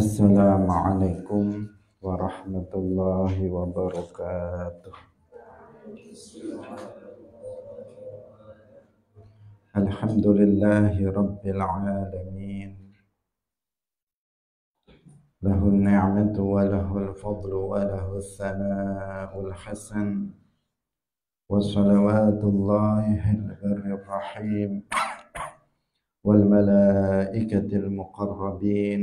Assalamualaikum warahmatullahi wabarakatuh. Alhamdulillahi rabbil alamin. Lahu ni'matu wa lahu al-fadlu wa lahu al-sana'ul hasan. وصلوات الله البر الرحيم والملائكة المقربين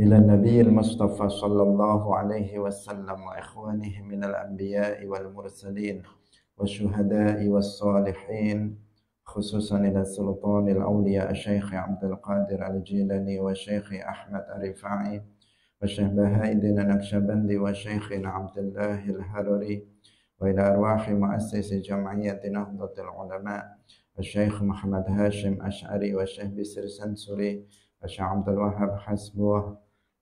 إلى النبي المصطفى صلى الله عليه وسلم وإخوانه من الأنبياء والمرسلين والشهداء والصالحين خصوصا إلى سلطان الأولياء الشيخ عبد القادر الجيلاني والشيخ أحمد الرفاعي والشيخ بهايدن الدين النقشبندي والشيخ عبد الله الهرري وإلى أرواح مؤسس جمعية نهضة العلماء الشيخ محمد هاشم أشعري والشيخ بسر سنسوري الشيخ عبد الوهاب حسبوه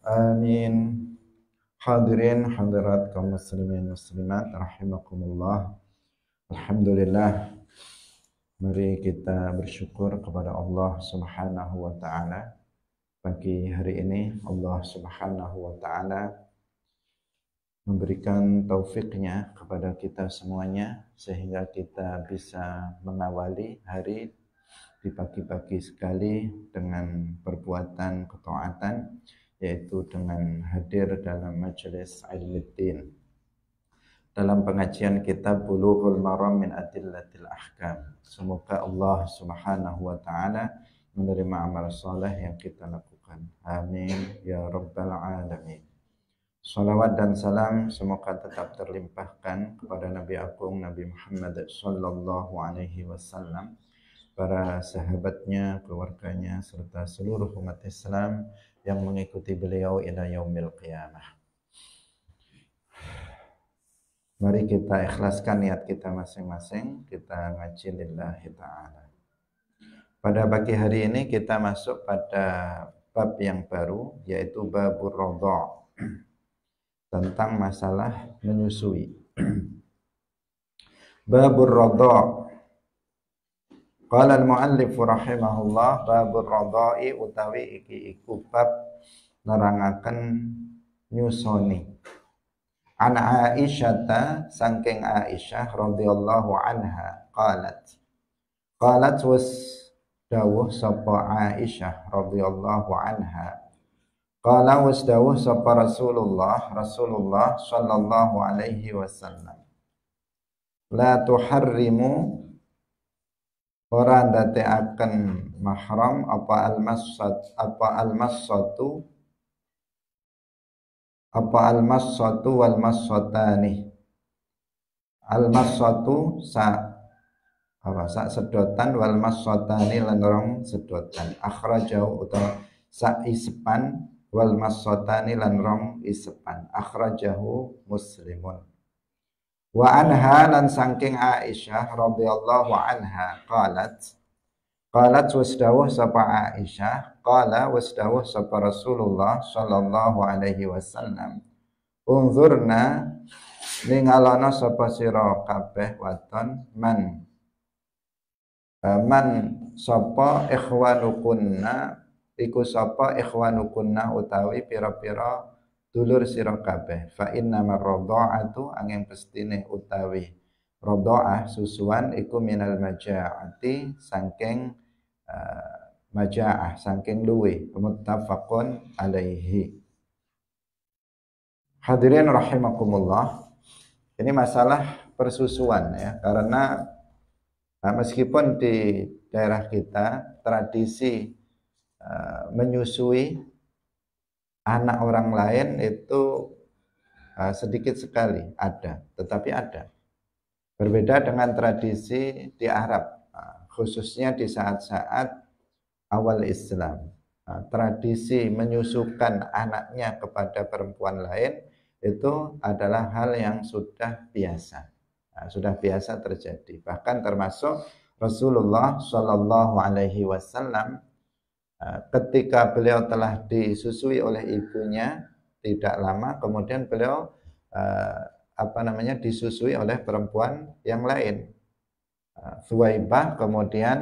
Amin. Hadirin hadirat kaum muslimin muslimat rahimakumullah. Alhamdulillah. Mari kita bersyukur kepada Allah Subhanahu wa taala. Pagi hari ini Allah Subhanahu wa taala memberikan taufiknya kepada kita semuanya sehingga kita bisa mengawali hari di pagi-pagi sekali dengan perbuatan ketaatan yaitu dengan hadir dalam majelis Ailuddin dalam pengajian kitab Bulughul Maram min Adillatil Ahkam. Semoga Allah Subhanahu wa taala menerima amal saleh yang kita lakukan. Amin ya rabbal alamin. Salawat dan salam semoga tetap terlimpahkan kepada Nabi Agung Nabi Muhammad sallallahu alaihi wasallam, para sahabatnya, keluarganya serta seluruh umat Islam yang mengikuti beliau ila yaumil qiyamah. Mari kita ikhlaskan niat kita masing-masing, kita ngaji lillahi ta'ala. Pada pagi hari ini kita masuk pada bab yang baru, yaitu babur rodo, tentang masalah menyusui. babur rodha, Qala al-muallif rahimahullah babur radai utawi iki iku bab nerangaken nyusoni. An Aisyata saking Aisyah radhiyallahu anha qalat. Qalat was dawuh sapa Aisyah radhiyallahu anha qala was dawuh sapa Rasulullah Rasulullah sallallahu alaihi wasallam la tuharrimu ora akan mahram apa almasat apa almasatu apa almasatu wal masatani almasatu sa apa sa sedotan wal masatani lan rong sedotan akhrajau utawa sa isepan wal masatani lan rong ispan akhrajahu muslimun Wa anha lan sangking Aisyah radhiyallahu anha qalat Qalat wasdawuh sapa Aisyah qala wasdawuh sapa Rasulullah sallallahu alaihi wasallam Unzurna ningalana sapa sira kabeh waton man eh, man sapa ikhwanukunna iku sapa ikhwanukunna utawi pira-pira dulur sira kabeh fa inna marradha'atu angin pestine utawi radha'ah susuan iku minal maja'ati saking uh, maja'ah saking luwe muttafaqun alaihi Hadirin rahimakumullah ini masalah persusuan ya karena nah, meskipun di daerah kita tradisi uh, menyusui anak orang lain itu e, sedikit sekali ada, tetapi ada. Berbeda dengan tradisi di Arab, e, khususnya di saat-saat awal Islam. E, tradisi menyusukan anaknya kepada perempuan lain itu adalah hal yang sudah biasa, sudah biasa terjadi. Bahkan termasuk Rasulullah Shallallahu Alaihi Wasallam Eh, ketika beliau telah disusui oleh ibunya tidak lama kemudian beliau eh, apa namanya disusui oleh perempuan yang lain Suwaibah eh, kemudian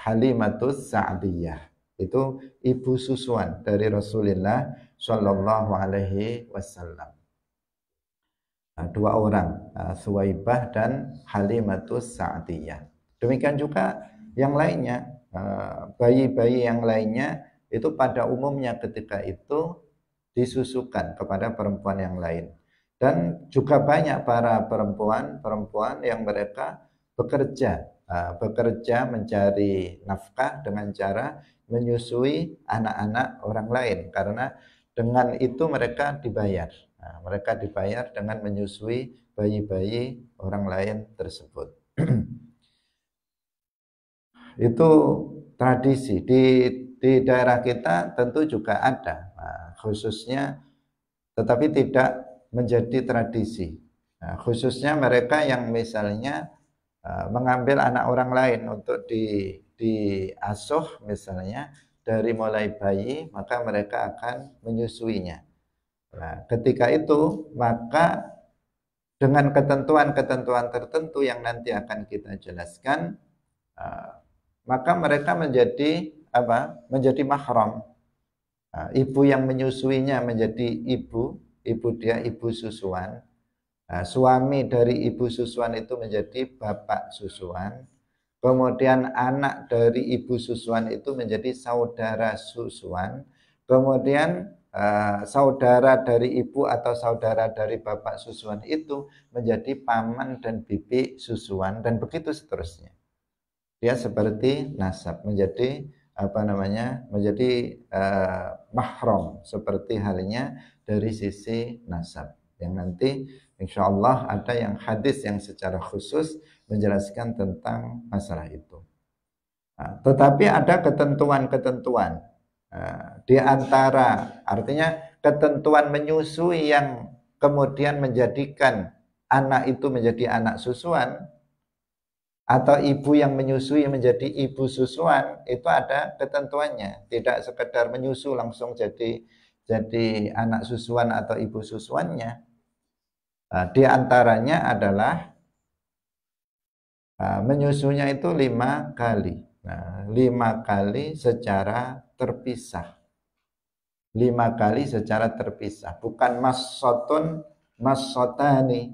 Halimatus Sa'diyah itu ibu susuan dari Rasulullah Shallallahu Alaihi Wasallam dua orang Suwaibah dan Halimatus Sa'diyah demikian juga yang lainnya Nah, bayi-bayi yang lainnya itu pada umumnya ketika itu disusukan kepada perempuan yang lain. Dan juga banyak para perempuan-perempuan yang mereka bekerja, nah, bekerja mencari nafkah dengan cara menyusui anak-anak orang lain karena dengan itu mereka dibayar. Nah, mereka dibayar dengan menyusui bayi-bayi orang lain tersebut. itu tradisi di di daerah kita tentu juga ada nah, khususnya tetapi tidak menjadi tradisi nah, khususnya mereka yang misalnya uh, mengambil anak orang lain untuk di di asuh misalnya dari mulai bayi maka mereka akan menyusuinya nah, ketika itu maka dengan ketentuan-ketentuan tertentu yang nanti akan kita jelaskan eh, maka mereka menjadi apa? Menjadi mahram. Nah, ibu yang menyusuinya menjadi ibu, ibu dia ibu susuan. Nah, suami dari ibu susuan itu menjadi bapak susuan. Kemudian anak dari ibu susuan itu menjadi saudara susuan. Kemudian eh, saudara dari ibu atau saudara dari bapak susuan itu menjadi paman dan bibi susuan dan begitu seterusnya dia ya, seperti nasab menjadi apa namanya menjadi uh, mahram seperti halnya dari sisi nasab yang nanti insya Allah ada yang hadis yang secara khusus menjelaskan tentang masalah itu. Nah, tetapi ada ketentuan-ketentuan uh, di antara artinya ketentuan menyusui yang kemudian menjadikan anak itu menjadi anak susuan atau ibu yang menyusui menjadi ibu susuan itu ada ketentuannya tidak sekedar menyusu langsung jadi jadi anak susuan atau ibu susuannya nah, di antaranya adalah nah, menyusunya itu lima kali nah, lima kali secara terpisah lima kali secara terpisah bukan masotun masotani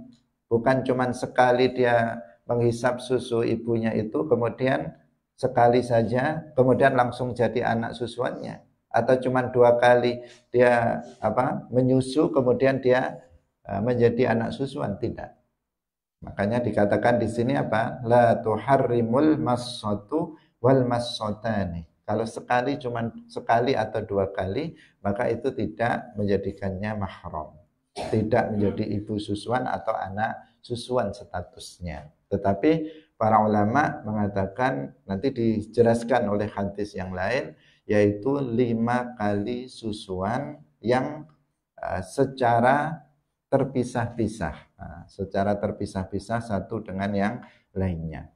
bukan cuman sekali dia menghisap susu ibunya itu kemudian sekali saja kemudian langsung jadi anak susuannya atau cuma dua kali dia apa menyusu kemudian dia e, menjadi anak susuan tidak makanya dikatakan di sini apa la tuharrimul masatu wal masatani kalau sekali cuma sekali atau dua kali maka itu tidak menjadikannya mahram tidak menjadi ibu susuan atau anak susuan statusnya tetapi para ulama mengatakan nanti dijelaskan oleh hadis yang lain yaitu lima kali susuan yang uh, secara terpisah-pisah, uh, secara terpisah-pisah satu dengan yang lainnya.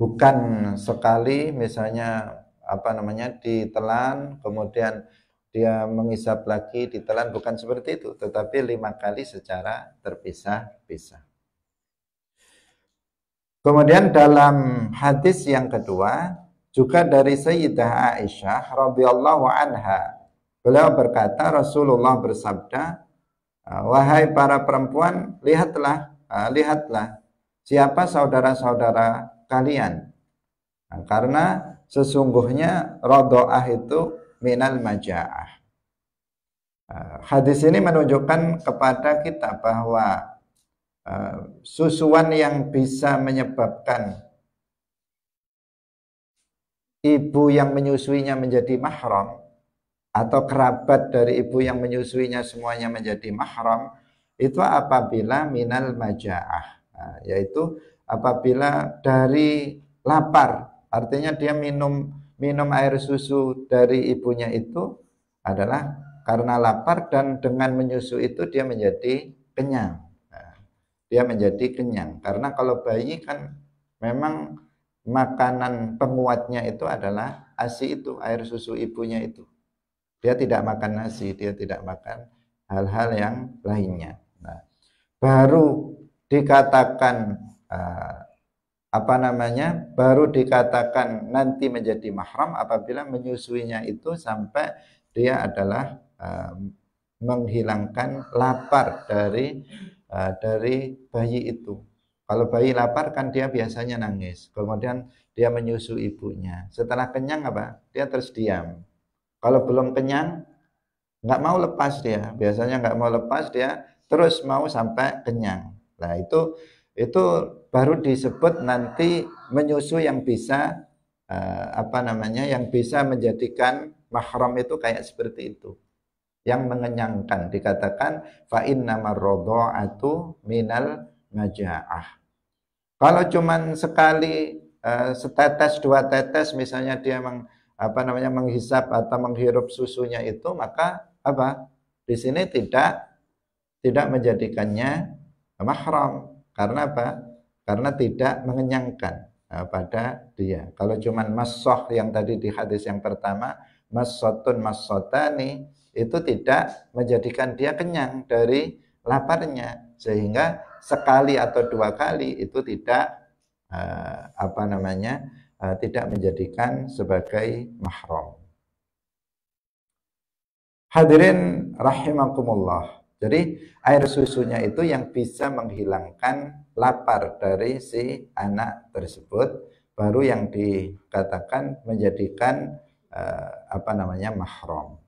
Bukan sekali misalnya apa namanya ditelan kemudian dia mengisap lagi ditelan bukan seperti itu tetapi lima kali secara terpisah-pisah kemudian dalam hadis yang kedua juga dari Sayyidah Aisyah radhiyallahu anha beliau berkata Rasulullah bersabda eh, wahai para perempuan lihatlah eh, lihatlah siapa saudara-saudara kalian nah, karena sesungguhnya rodoah itu minal maja'ah. Eh, hadis ini menunjukkan kepada kita bahwa eh, susuan yang bisa menyebabkan ibu yang menyusuinya menjadi mahram atau kerabat dari ibu yang menyusuinya semuanya menjadi mahram itu apabila minal maja'ah nah, yaitu apabila dari lapar artinya dia minum minum air susu dari ibunya itu adalah karena lapar dan dengan menyusu itu dia menjadi kenyang. Nah, dia menjadi kenyang karena kalau bayi kan memang makanan penguatnya itu adalah ASI itu, air susu ibunya itu. Dia tidak makan nasi, dia tidak makan hal-hal yang lainnya. Nah, baru dikatakan ah, apa namanya baru dikatakan nanti menjadi mahram apabila menyusuinya itu sampai dia adalah uh, menghilangkan lapar dari uh, dari bayi itu. Kalau bayi lapar kan dia biasanya nangis, kemudian dia menyusu ibunya. Setelah kenyang apa? Dia terus diam. Kalau belum kenyang, nggak mau lepas dia. Biasanya nggak mau lepas dia, terus mau sampai kenyang. Nah itu itu baru disebut nanti menyusu yang bisa uh, apa namanya yang bisa menjadikan mahram itu kayak seperti itu yang mengenyangkan dikatakan fa inna marrodoatu minal majaah kalau cuman sekali uh, setetes dua tetes misalnya dia meng, apa namanya menghisap atau menghirup susunya itu maka apa di sini tidak tidak menjadikannya mahram karena apa? Karena tidak mengenyangkan eh, pada dia. Kalau cuman masoh yang tadi di hadis yang pertama, masotun masotani itu tidak menjadikan dia kenyang dari laparnya sehingga sekali atau dua kali itu tidak uh, apa namanya uh, tidak menjadikan sebagai mahram. Hadirin rahimakumullah. Jadi air susunya itu yang bisa menghilangkan lapar dari si anak tersebut baru yang dikatakan menjadikan eh, apa namanya mahram.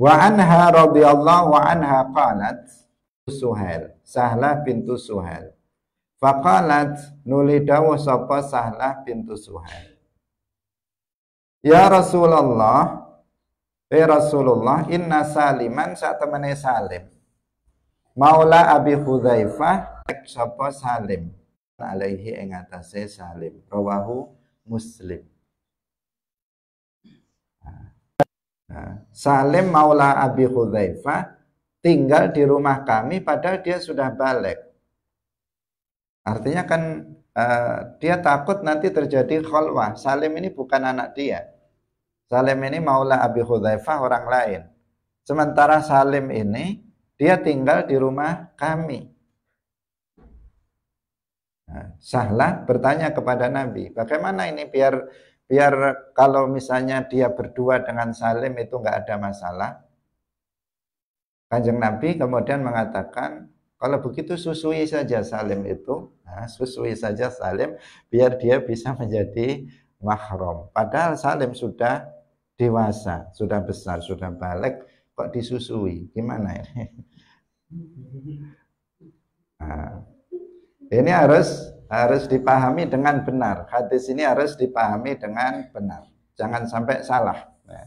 Wa anha radhiyallahu anha qalat Suhail, Sahlah bintu Suhail. Faqalat nuli dawuh sapa Sahlah bintu Suhail. Ya Rasulullah, Ya Rasulullah, inna saliman saat temani salim. Maula Abi Hudzaifah sapa salim. Alaihi ing atase salim. Rawahu Muslim. Nah, nah, salim Maula Abi Hudzaifah tinggal di rumah kami padahal dia sudah balik. Artinya kan uh, dia takut nanti terjadi khalwah. Salim ini bukan anak dia. Salim ini maula Abi Hudzaifah orang lain. Sementara Salim ini dia tinggal di rumah kami. Nah, Sahlah bertanya kepada Nabi, bagaimana ini biar biar kalau misalnya dia berdua dengan Salim itu nggak ada masalah. Kanjeng Nabi kemudian mengatakan, kalau begitu susui saja Salim itu, nah, susui saja Salim biar dia bisa menjadi mahrum. Padahal Salim sudah dewasa, sudah besar, sudah balik, kok disusui? Gimana ini? Nah, ini harus harus dipahami dengan benar. Hadis ini harus dipahami dengan benar. Jangan sampai salah. Ya.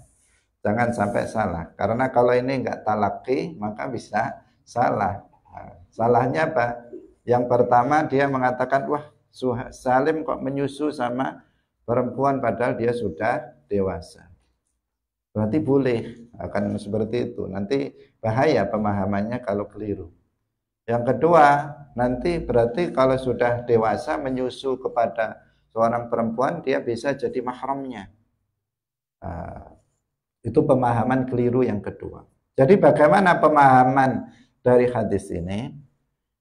Jangan sampai salah. Karena kalau ini enggak talaki, maka bisa salah. Nah, salahnya apa? Yang pertama dia mengatakan, wah Salim kok menyusu sama perempuan padahal dia sudah dewasa. Berarti boleh akan seperti itu. Nanti bahaya pemahamannya kalau keliru. Yang kedua, nanti berarti kalau sudah dewasa menyusu kepada seorang perempuan, dia bisa jadi mahramnya. Uh, itu pemahaman keliru yang kedua. Jadi bagaimana pemahaman dari hadis ini?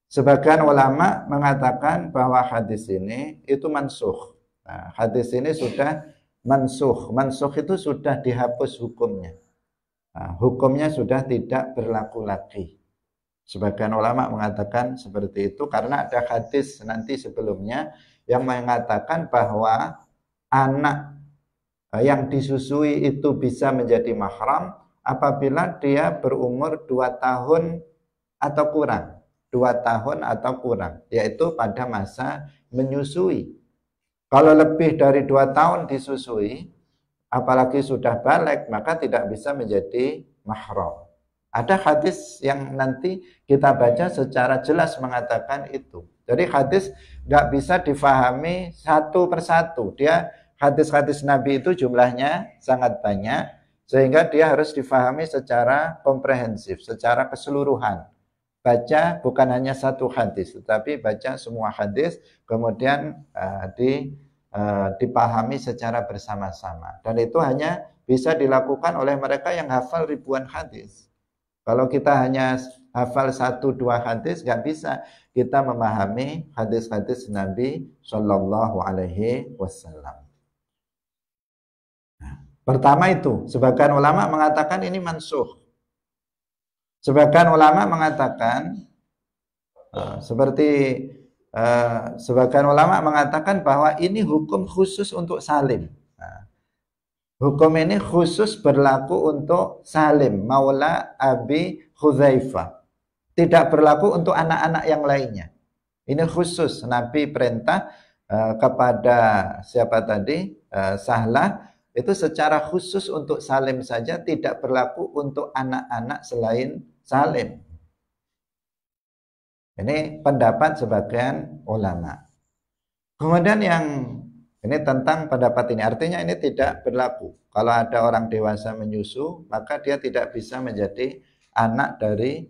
Sebagian ulama mengatakan bahwa hadis ini itu mansuh. Nah, hadis ini sudah mansuh. Mansuh itu sudah dihapus hukumnya. Nah, hukumnya sudah tidak berlaku lagi. Sebagian ulama mengatakan seperti itu karena ada hadis nanti sebelumnya yang mengatakan bahwa anak yang disusui itu bisa menjadi mahram apabila dia berumur dua tahun atau kurang. dua tahun atau kurang, yaitu pada masa menyusui. Kalau lebih dari dua tahun disusui, apalagi sudah balik, maka tidak bisa menjadi mahram. Ada hadis yang nanti kita baca secara jelas mengatakan itu. Jadi hadis nggak bisa difahami satu persatu. Dia hadis-hadis Nabi itu jumlahnya sangat banyak, sehingga dia harus difahami secara komprehensif, secara keseluruhan baca bukan hanya satu hadis, tetapi baca semua hadis, kemudian uh, di, uh, dipahami secara bersama-sama. Dan itu hanya bisa dilakukan oleh mereka yang hafal ribuan hadis. Kalau kita hanya hafal satu dua hadis, nggak bisa kita memahami hadis-hadis Nabi Shallallahu Alaihi Wasallam. Nah, pertama itu, sebagian ulama mengatakan ini mansuh. Sebagian ulama mengatakan uh, seperti uh, sebagian ulama mengatakan bahwa ini hukum khusus untuk salim. Nah, hukum ini khusus berlaku untuk salim, maula abi Hudzaifah. Tidak berlaku untuk anak-anak yang lainnya. Ini khusus Nabi perintah uh, kepada siapa tadi? Uh, Sahlah itu secara khusus untuk salim saja tidak berlaku untuk anak-anak selain salim. Ini pendapat sebagian ulama. Kemudian yang ini tentang pendapat ini artinya ini tidak berlaku. Kalau ada orang dewasa menyusu, maka dia tidak bisa menjadi anak dari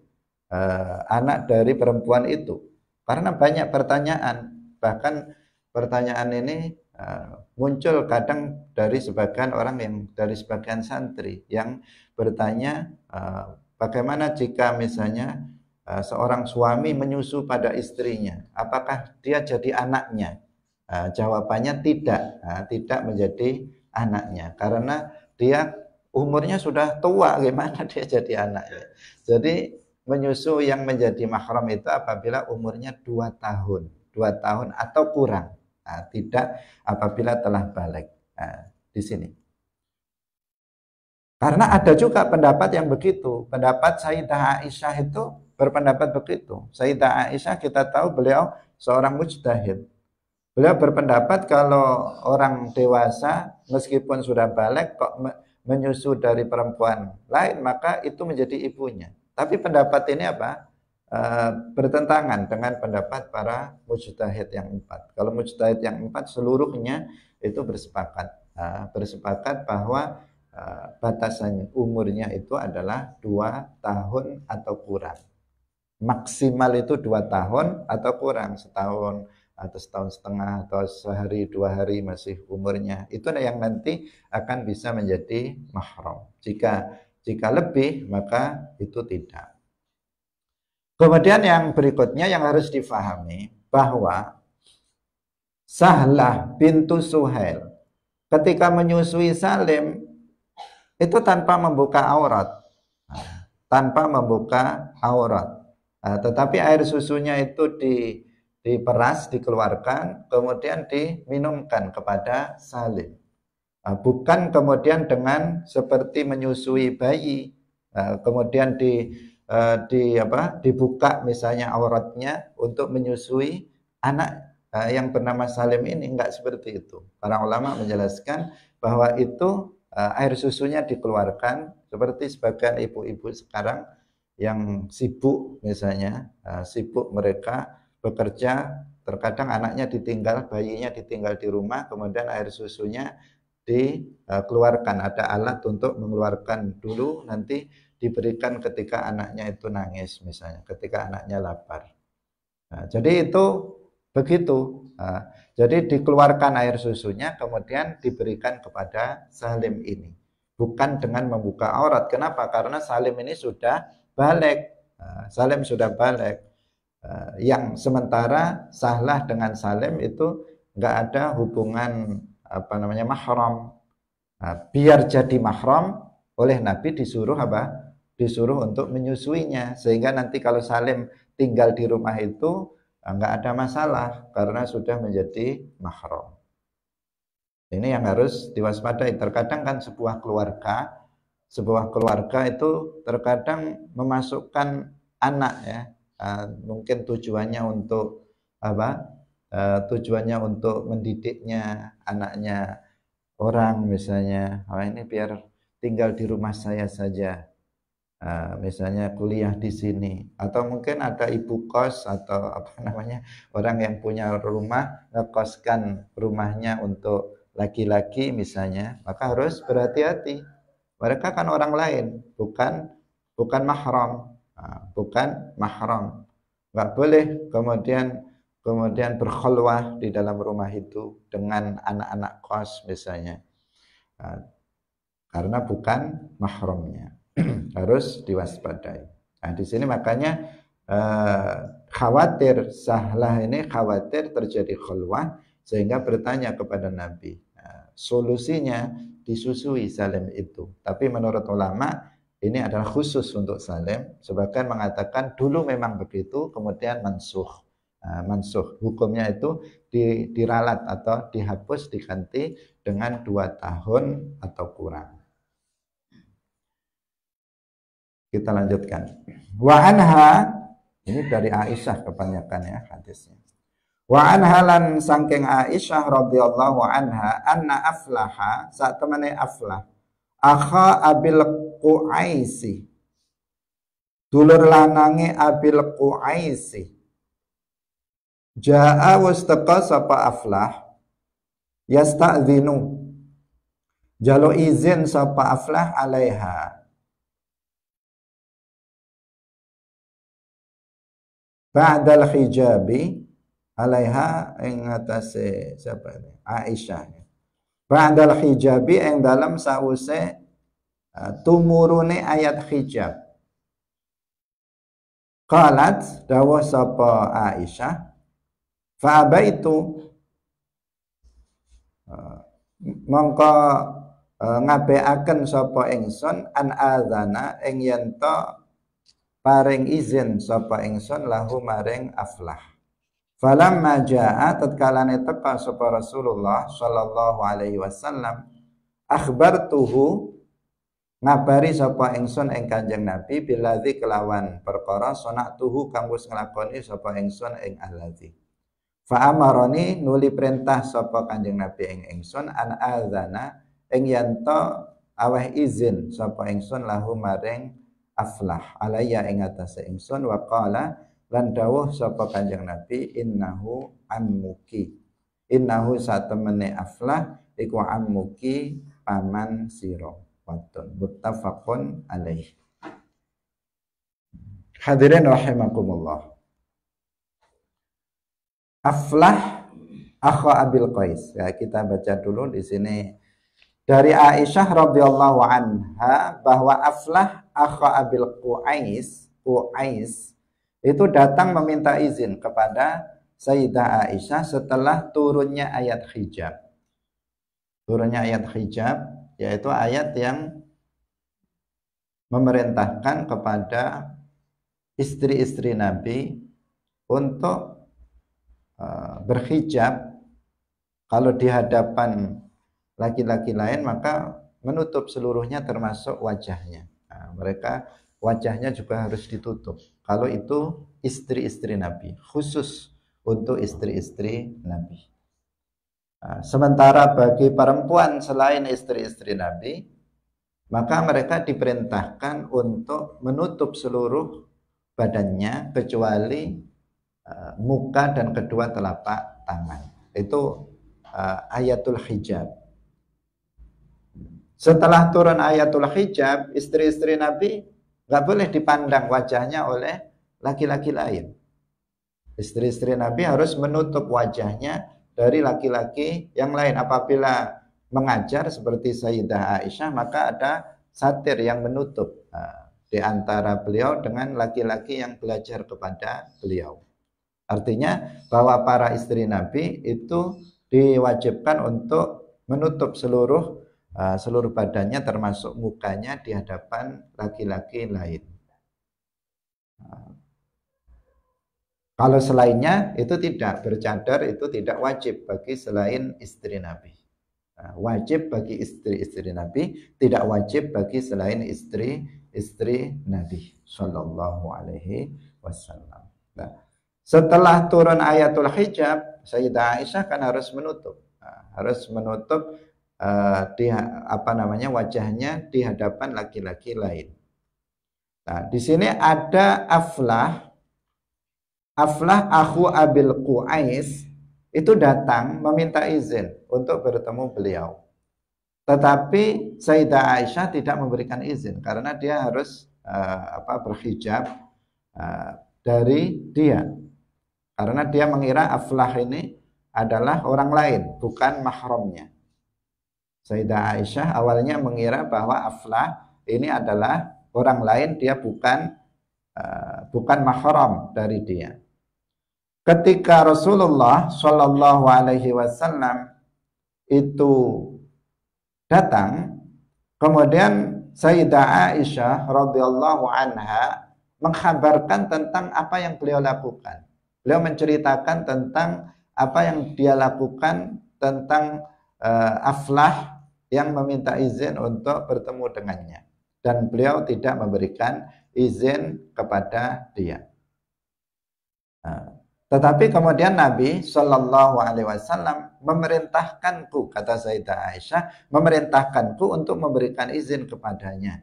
eh, anak dari perempuan itu. Karena banyak pertanyaan, bahkan pertanyaan ini eh, muncul kadang dari sebagian orang yang dari sebagian santri yang bertanya eh, Bagaimana jika misalnya eh, seorang suami menyusu pada istrinya? Apakah dia jadi anaknya? Eh, jawabannya tidak, eh, tidak menjadi anaknya karena dia umurnya sudah tua, gimana dia jadi anaknya? Jadi menyusu yang menjadi mahram itu apabila umurnya dua tahun, dua tahun atau kurang, tidak apabila telah balik. di sini. Karena ada juga pendapat yang begitu. Pendapat Sayyidah Aisyah itu berpendapat begitu. Sayyidah Aisyah kita tahu beliau seorang mujtahid. Beliau berpendapat kalau orang dewasa meskipun sudah balik kok menyusu dari perempuan lain maka itu menjadi ibunya. Tapi pendapat ini apa? E, bertentangan dengan pendapat para mujtahid yang empat. Kalau mujtahid yang empat seluruhnya itu bersepakat, e, bersepakat bahwa Eh, batasannya umurnya itu adalah dua tahun atau kurang. Maksimal itu dua tahun atau kurang setahun atau setahun setengah atau sehari dua hari masih umurnya itu yang nanti akan bisa menjadi mahram. Jika jika lebih maka itu tidak. Kemudian yang berikutnya yang harus difahami bahwa Sahlah pintu suhel ketika menyusui Salim itu tanpa membuka aurat tanpa membuka aurat nah, tetapi air susunya itu di diperas dikeluarkan kemudian diminumkan kepada salim, nah, bukan kemudian dengan seperti menyusui bayi nah, kemudian di eh, di apa dibuka misalnya auratnya untuk menyusui anak eh, yang bernama Salim ini enggak seperti itu. Para ulama menjelaskan bahwa itu Eh, air susunya dikeluarkan seperti sebagian ibu-ibu sekarang yang sibuk misalnya eh, sibuk mereka bekerja terkadang anaknya ditinggal bayinya ditinggal di rumah kemudian air susunya dikeluarkan ada alat untuk mengeluarkan dulu nanti diberikan ketika anaknya itu nangis misalnya ketika anaknya lapar nah, jadi itu Begitu. Nah, jadi dikeluarkan air susunya kemudian diberikan kepada Salim ini. Bukan dengan membuka aurat. Kenapa? Karena Salim ini sudah balik. Nah, salim sudah balik. Nah, yang sementara sahlah dengan Salim itu nggak ada hubungan apa namanya mahram. biar jadi mahram oleh Nabi disuruh apa? Disuruh untuk menyusuinya sehingga nanti kalau Salim tinggal di rumah itu enggak nah, ada masalah karena sudah menjadi mahram. Ini yang harus diwaspadai. Terkadang kan sebuah keluarga, sebuah keluarga itu terkadang memasukkan anak ya, ah, mungkin tujuannya untuk apa? Eh, tujuannya untuk mendidiknya anaknya orang misalnya. Oh, ini biar tinggal di rumah saya saja. Ah, misalnya kuliah di sini atau mungkin ada ibu kos atau apa namanya orang yang punya rumah ngekoskan rumahnya untuk laki-laki misalnya maka harus berhati-hati mereka kan orang lain bukan bukan mahram ah, bukan mahram nggak boleh kemudian kemudian berkhulwah di dalam rumah itu dengan anak-anak kos misalnya ah, karena bukan mahramnya harus diwaspadai. Nah, di sini makanya eh, khawatir sahlah ini khawatir terjadi khulwah sehingga bertanya kepada Nabi. Nah, solusinya disusui salim itu. Tapi menurut ulama ini adalah khusus untuk salim. Sebagian mengatakan dulu memang begitu, kemudian mansuh. Nah, mansuh hukumnya itu di, diralat atau dihapus diganti dengan dua tahun atau kurang. Kita lanjutkan. Wa anha ini dari Aisyah kebanyakan ya hadisnya. Wa anha lan sangking Aisyah radhiyallahu anha anna aflaha saat temani aflah akha abil quaisi dulur lanange abil quaisi jaa wastaqa sapa aflah yasta'zinu jalo izin sapa aflah alaiha ba'dal hijabi alaiha ing atase siapa ini Aisyah ba'dal hijabi yang dalam sause uh, eh, tumurune ayat hijab qalat dawa sapa Aisyah fa abaitu uh, eh, mongko uh, ngabeaken sapa ingsun an azana ing yen paring izin sapa ingsun lahu maring aflah majaa jaa tatkalane teka sapa Rasulullah sallallahu alaihi wasallam akhbartuhu ngabari sapa ingsun ing Kanjeng Nabi biladzi kelawan perkara Sonak kang wis nglakoni sapa ingsun ing alladzi fa amaroni nuli perintah sapa Kanjeng Nabi ing ingsun an azana ing yanto aweh izin sapa ingsun lahu maring aflah alayya ing atase ingsun wa qala lan dawuh sapa kanjeng Nabi innahu ammuki innahu satemene aflah iku ammuki paman sira watun muttafaqun alaih Hadirin rahimakumullah Aflah Akha Abil Qais ya kita baca dulu di sini dari Aisyah radhiyallahu anha bahwa Aflah Akha Abil Qais Qais itu datang meminta izin kepada Sayyidah Aisyah setelah turunnya ayat hijab. Turunnya ayat hijab yaitu ayat yang memerintahkan kepada istri-istri Nabi untuk eh, berhijab kalau di hadapan laki-laki lain maka menutup seluruhnya termasuk wajahnya. Nah, mereka wajahnya juga harus ditutup. Kalau itu istri-istri Nabi, khusus untuk istri-istri Nabi. Nah, sementara bagi perempuan selain istri-istri Nabi, maka mereka diperintahkan untuk menutup seluruh badannya kecuali uh, muka dan kedua telapak tangan. Itu uh, ayatul hijab setelah turun ayatul hijab, istri-istri Nabi nggak boleh dipandang wajahnya oleh laki-laki lain. Istri-istri Nabi harus menutup wajahnya dari laki-laki yang lain. Apabila mengajar seperti Sayyidah Aisyah, maka ada satir yang menutup di antara beliau dengan laki-laki yang belajar kepada beliau. Artinya bahwa para istri Nabi itu diwajibkan untuk menutup seluruh Eh, seluruh badannya termasuk mukanya di hadapan laki-laki lain. Eh, kalau selainnya itu tidak bercadar itu tidak wajib bagi selain istri Nabi. Eh, wajib bagi istri-istri Nabi, tidak wajib bagi selain istri istri Nabi Shallallahu Alaihi Wasallam. Nah, setelah turun ayatul hijab, Sayyidah Aisyah kan harus menutup, harus menutup uh, di apa namanya wajahnya di hadapan laki-laki lain. Nah, di sini ada aflah aflah aku abil kuais itu datang meminta izin untuk bertemu beliau. Tetapi Sayyidah Aisyah tidak memberikan izin karena dia harus uh, apa berhijab uh, dari dia. Karena dia mengira aflah ini adalah orang lain, bukan mahramnya. Sayyidah Aisyah awalnya mengira bahwa aflah ini adalah orang lain dia bukan uh, bukan mahram dari dia. Ketika Rasulullah Shallallahu Alaihi Wasallam itu datang, kemudian Sayyidah Aisyah radhiyallahu anha mengkhabarkan tentang apa yang beliau lakukan. Beliau menceritakan tentang apa yang dia lakukan tentang uh, Aflah yang meminta izin untuk bertemu dengannya dan beliau tidak memberikan izin kepada dia. Nah, tetapi kemudian Nabi Shallallahu Alaihi Wasallam memerintahkanku kata Sayyidah Aisyah memerintahkanku untuk memberikan izin kepadanya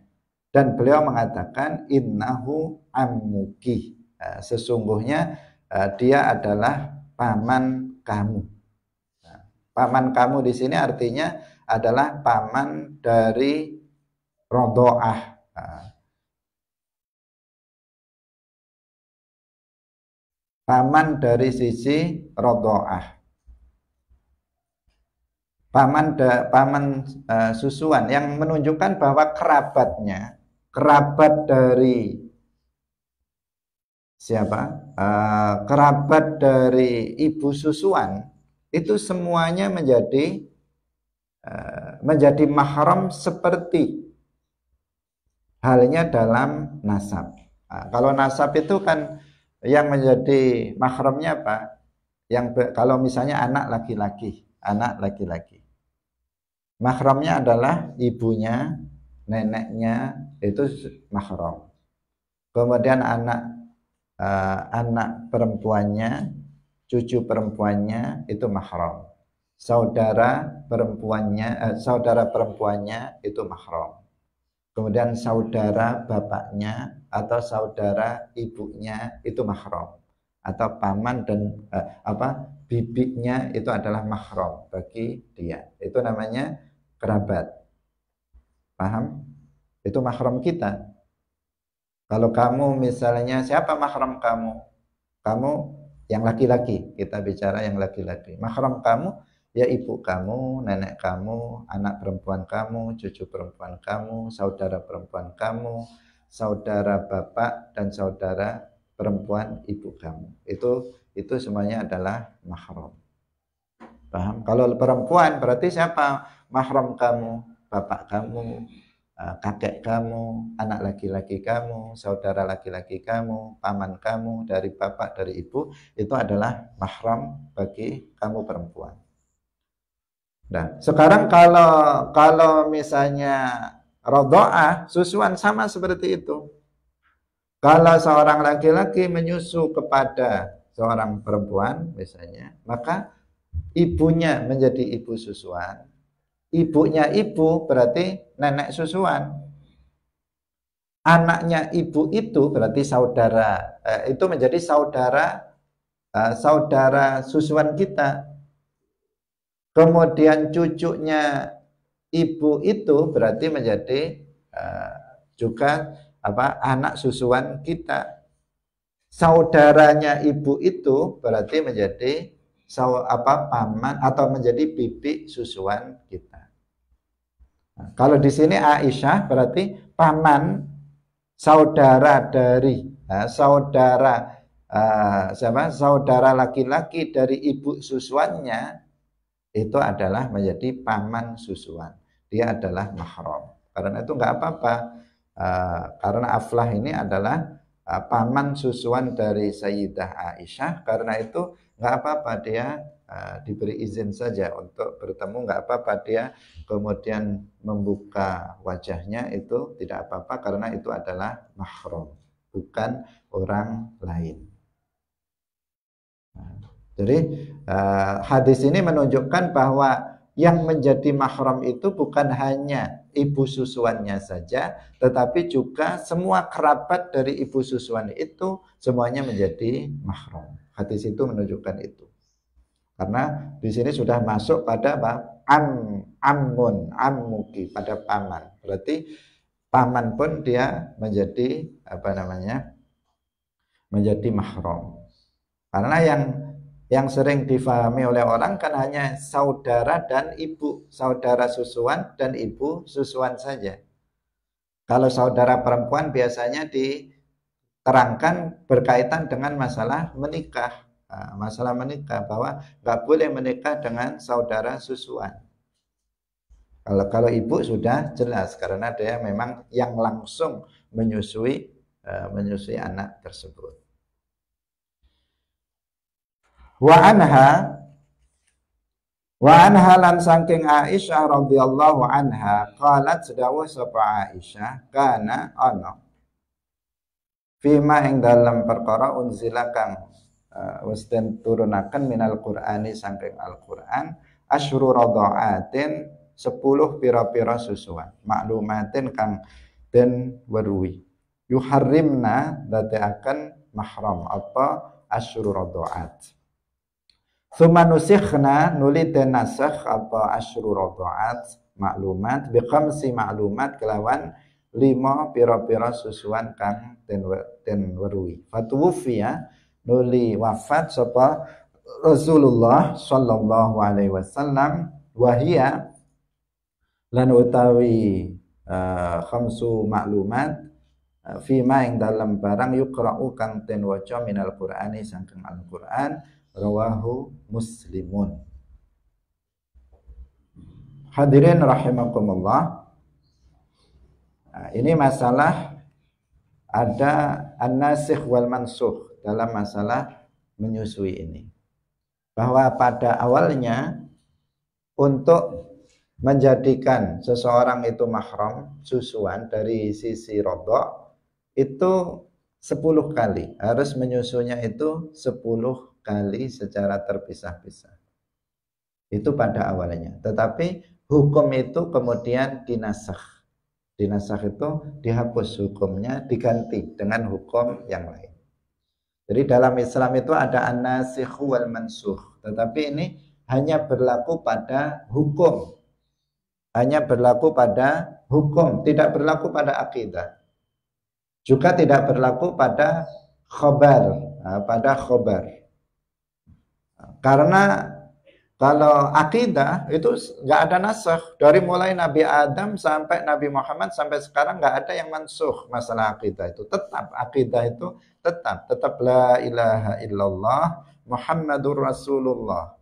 dan beliau mengatakan innahu ammuki nah, sesungguhnya eh, dia adalah paman kamu Paman kamu di sini artinya adalah paman dari Rodoah. Paman dari sisi Rodoah. Paman da, paman e, susuan yang menunjukkan bahwa kerabatnya, kerabat dari siapa? E, kerabat dari ibu susuan itu semuanya menjadi eh, menjadi mahram seperti halnya dalam nasab. Nah, kalau nasab itu kan yang menjadi mahramnya apa? Yang kalau misalnya anak laki-laki, anak laki-laki. Mahramnya adalah ibunya, neneknya itu mahram. Kemudian anak eh, anak perempuannya cucu perempuannya itu mahram. Saudara perempuannya eh, saudara perempuannya itu mahram. Kemudian saudara bapaknya atau saudara ibunya itu mahram atau paman dan eh, apa bibiknya itu adalah mahram bagi dia. Itu namanya kerabat. Paham? Itu mahram kita. Kalau kamu misalnya siapa mahram kamu? Kamu yang laki-laki kita bicara yang laki-laki mahram kamu ya ibu kamu nenek kamu anak perempuan kamu cucu perempuan kamu saudara perempuan kamu saudara bapak dan saudara perempuan ibu kamu itu itu semuanya adalah mahram paham kalau perempuan berarti siapa mahram kamu bapak kamu Eh, kakek kamu, anak laki-laki kamu, saudara laki-laki kamu, paman kamu, dari bapak, dari ibu, itu adalah mahram bagi kamu perempuan. Nah, sekarang kalau kalau misalnya rodoah, susuan sama seperti itu. Kalau seorang laki-laki menyusu kepada seorang perempuan misalnya, maka ibunya menjadi ibu susuan, Ibunya ibu berarti nenek susuan. Anaknya ibu itu berarti saudara. Eh, itu menjadi saudara eh, saudara susuan kita. Kemudian cucunya ibu itu berarti menjadi eh, juga apa anak susuan kita. Saudaranya ibu itu berarti menjadi apa paman atau menjadi bibi susuan kita kalau di sini Aisyah berarti paman saudara dari saudara uh, siapa saudara laki-laki dari ibu susuannya itu adalah menjadi paman susuan. Dia adalah mahram. Karena itu nggak apa-apa. karena aflah ini adalah paman susuan dari Sayyidah Aisyah. Karena itu nggak apa-apa dia Ah, diberi izin saja untuk bertemu nggak apa-apa dia kemudian membuka wajahnya itu tidak apa-apa karena itu adalah mahram bukan orang lain. Nah, jadi ah, hadis ini menunjukkan bahwa yang menjadi mahram itu bukan hanya ibu susuannya saja, tetapi juga semua kerabat dari ibu susuan itu semuanya menjadi mahram. Hadis itu menunjukkan itu. Karena di sini sudah masuk pada apa? Am, amun, amuki, pada paman. Berarti paman pun dia menjadi apa namanya? menjadi mahram. Karena yang yang sering difahami oleh orang kan hanya saudara dan ibu, saudara susuan dan ibu susuan saja. Kalau saudara perempuan biasanya diterangkan berkaitan dengan masalah menikah masalah menikah bahwa nggak boleh menikah dengan saudara susuan. Kalau kalau ibu sudah jelas karena dia memang yang langsung menyusui e, menyusui anak tersebut. Wa anha Wa anha lan saking Aisyah radhiyallahu anha qalat sedawa sapa Aisyah kana ana fima ing dalam perkara unzila Eh, den turunakan minal Qur'ani sangking Al-Qur'an asyru radha'atin 10 pira-pira susuan maklumatin kang den werui yuharrimna dadi akan mahram apa asyru radha'at Suma nusikhna nuli dan nasakh apa asyru radha'at maklumat bi si maklumat kelawan lima pira-pira susuan kang den den werui ya nuli wafat sapa Rasulullah sallallahu alaihi wasallam wahia lan utawi uh, khamsu maklumat uh, fima ing dalam barang yuqra'u kang ten waca minal qur'ani sangkeng al-qur'an rawahu muslimun hadirin rahimakumullah nah, ini masalah ada an-nasikh wal mansukh dalam masalah menyusui ini. Bahwa pada awalnya untuk menjadikan seseorang itu mahram susuan dari sisi rodok itu 10 kali harus menyusunya itu 10 kali secara terpisah-pisah itu pada awalnya tetapi hukum itu kemudian dinasah dinasah itu dihapus hukumnya diganti dengan hukum yang lain jadi dalam Islam itu ada an nasikh wal mansukh. Tetapi ini hanya berlaku pada hukum. Hanya berlaku pada hukum, tidak berlaku pada akidah. Juga tidak berlaku pada khobar, nah, pada khobar. Karena kalau akidah itu nggak ada nasakh dari mulai Nabi Adam sampai Nabi Muhammad sampai sekarang nggak ada yang mansuh masalah akidah itu tetap akidah itu tetap tetap la ilaha illallah Muhammadur Rasulullah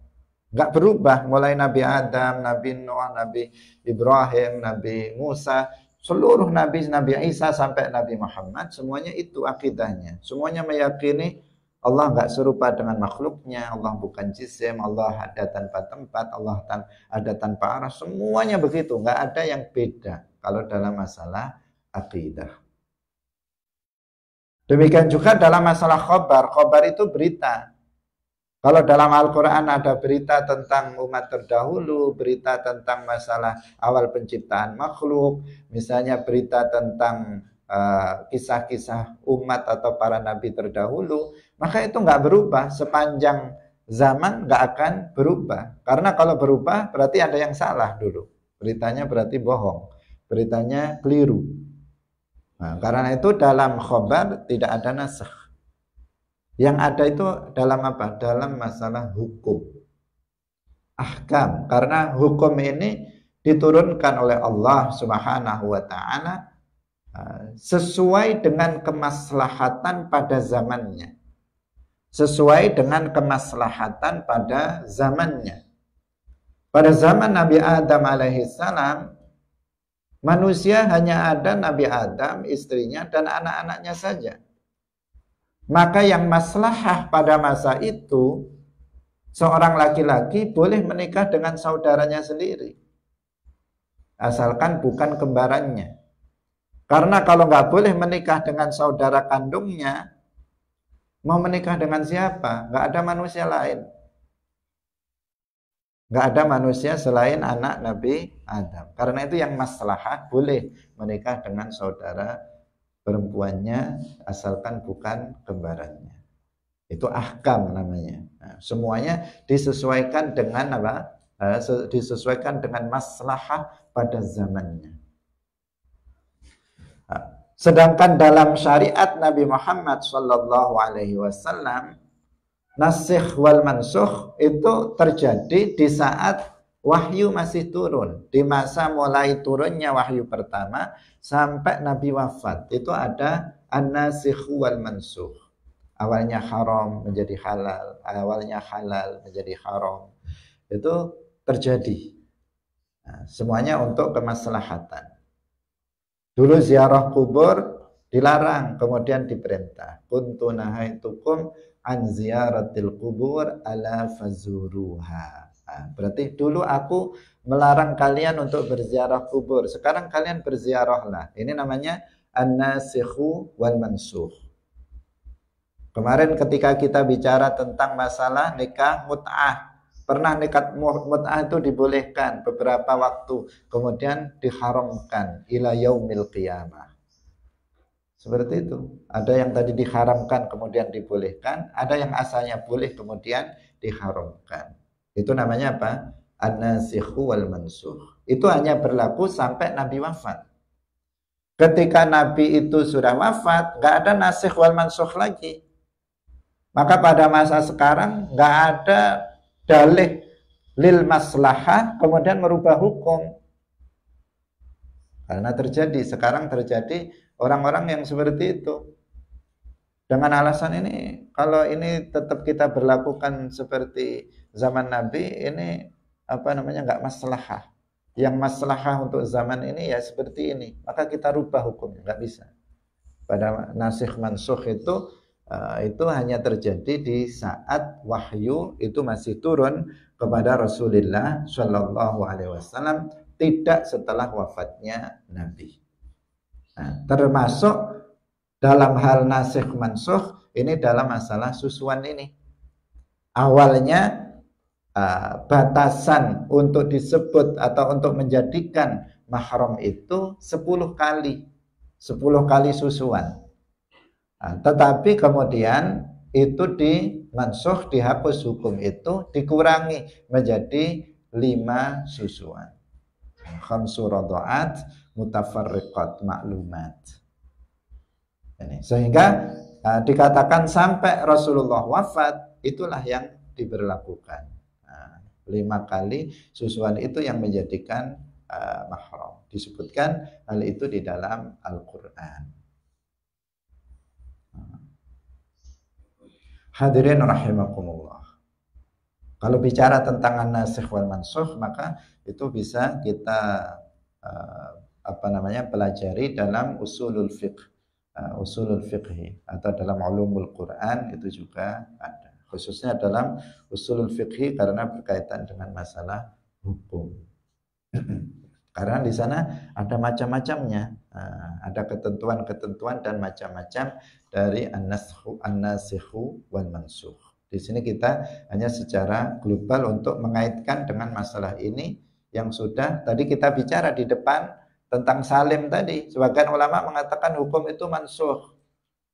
nggak berubah mulai Nabi Adam, Nabi Nuh, Nabi Ibrahim, Nabi Musa seluruh Nabi Nabi Isa sampai Nabi Muhammad semuanya itu akidahnya semuanya meyakini Allah nggak serupa dengan makhluknya, Allah bukan jisim, Allah ada tanpa tempat, Allah tan ada tanpa arah, semuanya begitu, nggak ada yang beda kalau dalam masalah akidah. Demikian juga dalam masalah khobar, khobar itu berita. Kalau dalam Al-Quran ada berita tentang umat terdahulu, berita tentang masalah awal penciptaan makhluk, misalnya berita tentang eh, kisah-kisah uh, kisah -kisah umat atau para nabi terdahulu, maka itu nggak berubah sepanjang zaman nggak akan berubah. Karena kalau berubah berarti ada yang salah dulu. Beritanya berarti bohong. Beritanya keliru. Nah, karena itu dalam khobar tidak ada nasakh. Yang ada itu dalam apa? Dalam masalah hukum. Ahkam. Karena hukum ini diturunkan oleh Allah Subhanahu wa taala eh, sesuai dengan kemaslahatan pada zamannya sesuai dengan kemaslahatan pada zamannya. Pada zaman Nabi Adam alaihissalam, manusia hanya ada Nabi Adam, istrinya, dan anak-anaknya saja. Maka yang maslahah pada masa itu, seorang laki-laki boleh menikah dengan saudaranya sendiri. Asalkan bukan kembarannya. Karena kalau nggak boleh menikah dengan saudara kandungnya, Mau menikah dengan siapa? gak ada manusia lain. gak ada manusia selain anak Nabi Adam. Karena itu yang maslahah boleh menikah dengan saudara perempuannya asalkan bukan kembarannya. Itu ahkam namanya. Nah, semuanya disesuaikan dengan apa? Eh, disesuaikan dengan maslahah pada zamannya. Nah, Sedangkan dalam syariat Nabi Muhammad Shallallahu Alaihi Wasallam nasikh wal mansukh itu terjadi di saat wahyu masih turun di masa mulai turunnya wahyu pertama sampai Nabi wafat itu ada an-nasikh wal mansukh awalnya haram menjadi halal awalnya halal menjadi haram itu terjadi nah, semuanya untuk kemaslahatan Dulu ziarah kubur dilarang, kemudian diperintah. Kuntu nahaitukum an ziaratil kubur ala fazuruha. Nah, berarti dulu aku melarang kalian untuk berziarah kubur. Sekarang kalian berziarahlah. Ini namanya an-nasikhu wal mansuh. Kemarin ketika kita bicara tentang masalah nikah mut'ah, Pernah nekat mut'ah itu dibolehkan beberapa waktu, kemudian diharamkan ila yaumil qiyamah. Seperti itu. Ada yang tadi diharamkan kemudian dibolehkan, ada yang asalnya boleh kemudian diharamkan. Itu namanya apa? an wal mansuh. Itu hanya berlaku sampai Nabi wafat. Ketika Nabi itu sudah wafat, nggak ada nasikh wal mansuh lagi. Maka pada masa sekarang nggak ada dalih lil maslahah kemudian merubah hukum. Karena terjadi sekarang terjadi orang-orang yang seperti itu. Dengan alasan ini kalau ini tetap kita berlakukan seperti zaman Nabi ini apa namanya nggak maslahah. Yang maslahah untuk zaman ini ya seperti ini. Maka kita rubah hukum, nggak bisa. Pada nasikh mansuh itu Eh, itu hanya terjadi di saat wahyu itu masih turun kepada Rasulullah Shallallahu Alaihi Wasallam tidak setelah wafatnya Nabi. Nah, termasuk dalam hal nasih mansuh ini dalam masalah susuan ini. Awalnya eh, batasan untuk disebut atau untuk menjadikan mahram itu 10 kali. 10 kali susuan. Nah, tetapi kemudian itu dimansuh, dihapus hukum itu, dikurangi menjadi lima susuan. Khamsu rodoat mutafarriqat maklumat. Ini. Sehingga uh, dikatakan sampai Rasulullah wafat, itulah yang diberlakukan. Nah, lima kali susuan itu yang menjadikan uh, mahram. Disebutkan hal itu di dalam Al-Quran. Hadirin rahimakumullah. Kalau bicara tentang nasikh wal mansukh maka itu bisa kita uh, apa namanya pelajari dalam usulul fiqh, uh, usulul fiqhi atau dalam ulumul Quran itu juga ada. Khususnya dalam usulul fiqhi karena berkaitan dengan masalah hukum. karena di sana ada macam-macamnya Nah, ada ketentuan-ketentuan dan macam-macam dari an nasihu an wal mansuh. Di sini kita hanya secara global untuk mengaitkan dengan masalah ini yang sudah tadi kita bicara di depan tentang salim tadi. Sebagian ulama mengatakan hukum itu mansuh.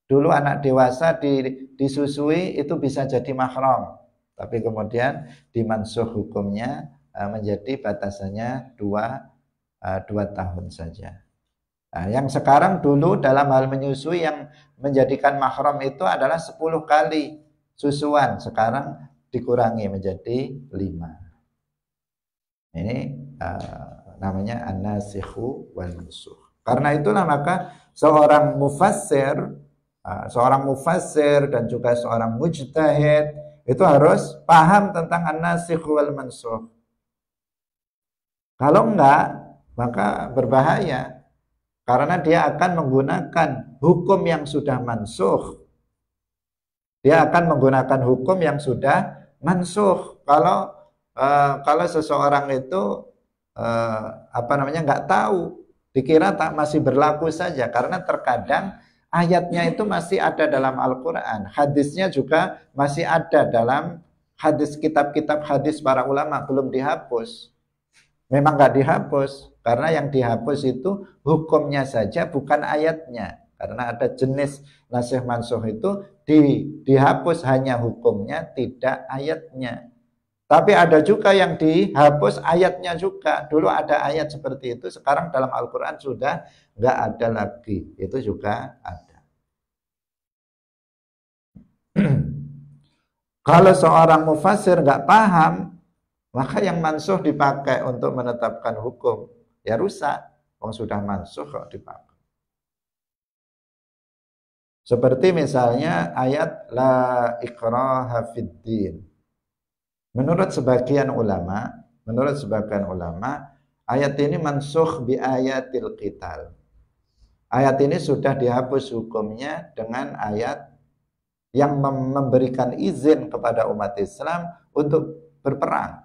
Dulu anak dewasa di, disusui itu bisa jadi mahram, tapi kemudian dimansuh hukumnya eh, menjadi batasannya dua eh, dua tahun saja. Nah, yang sekarang dulu dalam hal menyusui yang menjadikan mahram itu adalah 10 kali susuan. Sekarang dikurangi menjadi 5. Ini uh, namanya anasihu wal musuh. Karena itulah maka seorang mufassir, uh, seorang mufassir dan juga seorang mujtahid itu harus paham tentang anasihu wal mansuh. Kalau enggak, maka berbahaya karena dia akan menggunakan hukum yang sudah mansuh. Dia akan menggunakan hukum yang sudah mansuh. Kalau uh, kalau seseorang itu uh, apa namanya nggak tahu, dikira tak masih berlaku saja. Karena terkadang ayatnya itu masih ada dalam Al-Quran, hadisnya juga masih ada dalam hadis kitab-kitab hadis para ulama belum dihapus. Memang nggak dihapus, karena yang dihapus itu hukumnya saja bukan ayatnya. Karena ada jenis nasih mansuh itu di, dihapus hanya hukumnya tidak ayatnya. Tapi ada juga yang dihapus ayatnya juga. Dulu ada ayat seperti itu, sekarang dalam Al-Quran sudah nggak ada lagi. Itu juga ada. Kalau seorang mufasir nggak paham, maka yang mansuh dipakai untuk menetapkan hukum ya rusak. Wong sudah masuk kok dipakai. Seperti misalnya ayat la ikraha fiddin. Menurut sebagian ulama, menurut sebagian ulama, ayat ini masuk bi ayatil qital. Ayat ini sudah dihapus hukumnya dengan ayat yang memberikan izin kepada umat Islam untuk berperang.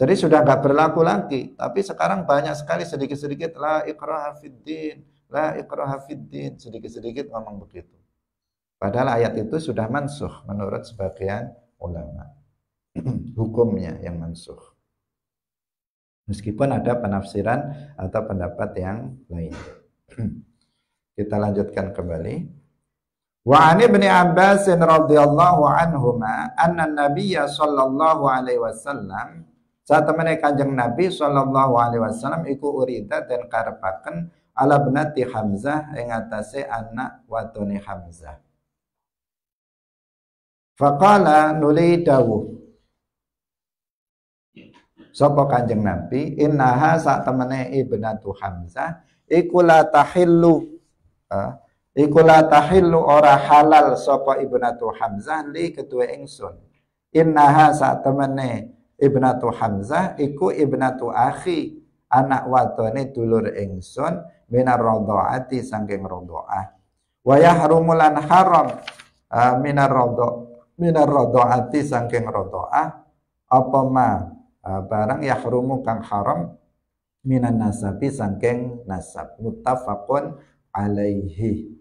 Jadi sudah nggak berlaku lagi. Tapi sekarang banyak sekali sedikit-sedikit la ikraha hafidin, la ikraha hafidin, sedikit-sedikit ngomong begitu. Padahal ayat itu sudah mansuh menurut sebagian ulama. Hukumnya yang mansuh. Meskipun ada penafsiran atau pendapat yang lain. Kita lanjutkan kembali. Wa an ibni Abbas radhiyallahu anhuma anna an Nabiyya sallallahu alaihi wasallam saat temennya kanjeng Nabi Shallallahu Alaihi Wasallam iku urida dan karpaken ala benati Hamzah yang atasnya anak watoni Hamzah. Faqala nuli dawu. Sopo kanjeng Nabi Innaha saat temennya ibnatu Hamzah Ikula tahillu uh, ah, Ikula tahillu ora halal Sopo ibnatu Hamzah Li ketua ingsun Innaha saat temennya Ibnatu Hamzah iku ibnatu akhi anak watone dulur ingsun minar rodoati saking rodoah wayah rumulan haram uh, minar rodo minar rodoati saking rodoah apa ma uh, barang yahrumu kang haram minan nasabi saking nasab mutafakun alaihi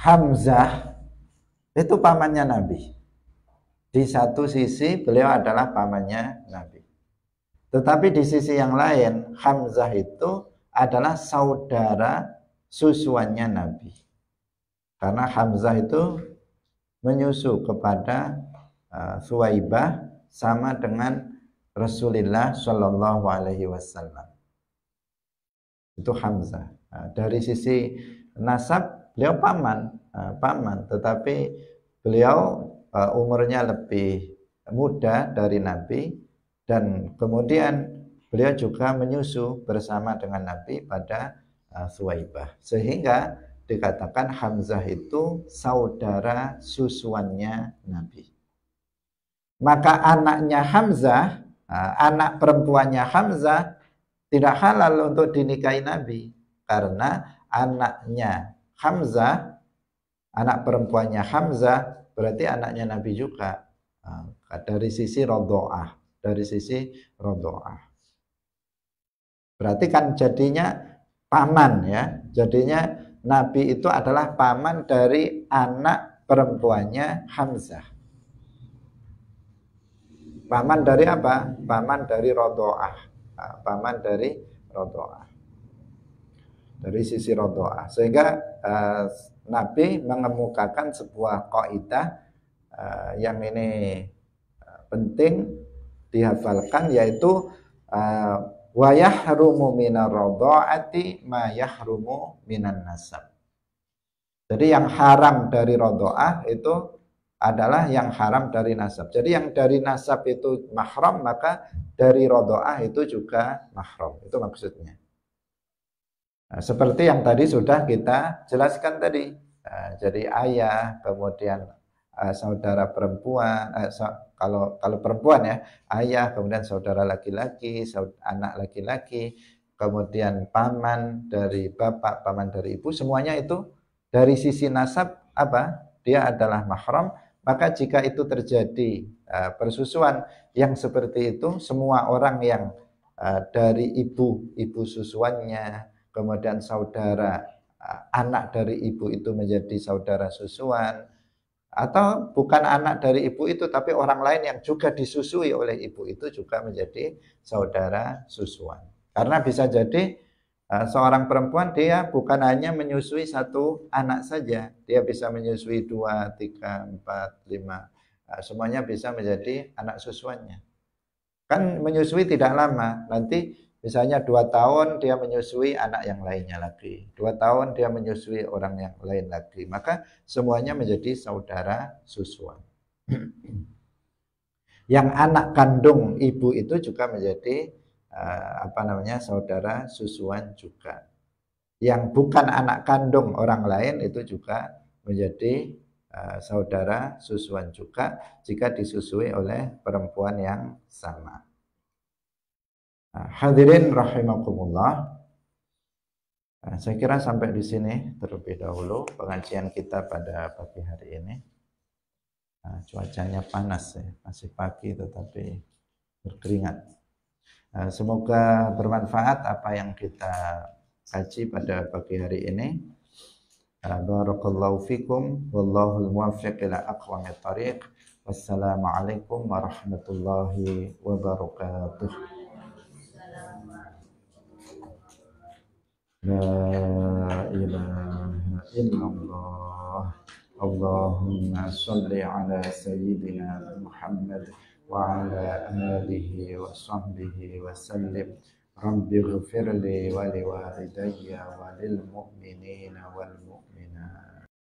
Hamzah itu pamannya Nabi. Di satu sisi beliau adalah pamannya Nabi. Tetapi di sisi yang lain Hamzah itu adalah saudara susuannya Nabi. Karena Hamzah itu menyusu kepada uh, Suwaibah sama dengan Rasulullah Shallallahu Alaihi Wasallam. Itu Hamzah. Nah, dari sisi nasab beliau paman, paman, tetapi beliau uh, umurnya lebih muda dari Nabi dan kemudian beliau juga menyusu bersama dengan Nabi pada uh, Suwaibah. Sehingga dikatakan Hamzah itu saudara susuannya Nabi. Maka anaknya Hamzah, anak perempuannya Hamzah tidak halal untuk dinikahi Nabi karena anaknya Hamzah anak perempuannya Hamzah berarti anaknya Nabi juga ah, dari sisi rodoah dari sisi rodoah berarti kan jadinya paman ya jadinya Nabi itu adalah paman dari anak perempuannya Hamzah paman dari apa paman dari rodoah ah, paman dari rodoah dari sisi rodoah sehingga uh, Nabi mengemukakan sebuah kaidah uh, yang ini eh, penting dihafalkan yaitu uh, eh, wayah rumu minar rodoati mayah rumu minan nasab. Jadi yang haram dari rodoah itu adalah yang haram dari nasab. Jadi yang dari nasab itu mahram, maka dari rodoah itu juga mahram. Itu maksudnya. Nah, seperti yang tadi sudah kita jelaskan tadi. Nah, jadi ayah, kemudian uh, saudara perempuan, uh, eh, so, kalau kalau perempuan ya, ayah, kemudian saudara laki-laki, anak laki-laki, kemudian paman dari bapak, paman dari ibu, semuanya itu dari sisi nasab apa? Dia adalah mahram, maka jika itu terjadi uh, persusuan yang seperti itu, semua orang yang uh, dari ibu, ibu susuannya, kemudian saudara eh, anak dari ibu itu menjadi saudara susuan, atau bukan anak dari ibu itu tapi orang lain yang juga disusui oleh ibu itu juga menjadi saudara susuan. Karena bisa jadi eh, seorang perempuan dia bukan hanya menyusui satu anak saja, dia bisa menyusui dua, tiga, empat, lima, eh, semuanya bisa menjadi anak susuannya. Kan menyusui tidak lama, nanti Misalnya dua tahun dia menyusui anak yang lainnya lagi. Dua tahun dia menyusui orang yang lain lagi. Maka semuanya menjadi saudara susuan. yang anak kandung ibu itu juga menjadi uh, apa namanya saudara susuan juga. Yang bukan anak kandung orang lain itu juga menjadi uh, saudara susuan juga jika disusui oleh perempuan yang sama. Nah, hadirin rahimakumullah. Nah, saya kira sampai di sini terlebih dahulu pengajian kita pada pagi hari ini. Nah, cuacanya panas ya, masih pagi tetapi berkeringat. Semoga bermanfaat apa yang kita kaji pada pagi hari ini. Barakallahu fikum wallahu muwaffiq ila aqwamit thariq. Wassalamualaikum warahmatullahi wabarakatuh. لا إله إلا الله اللهم صل على سيدنا محمد وعلى آله وصحبه وسلم رب اغفر لي ولوالدي وللمؤمنين والمؤمنين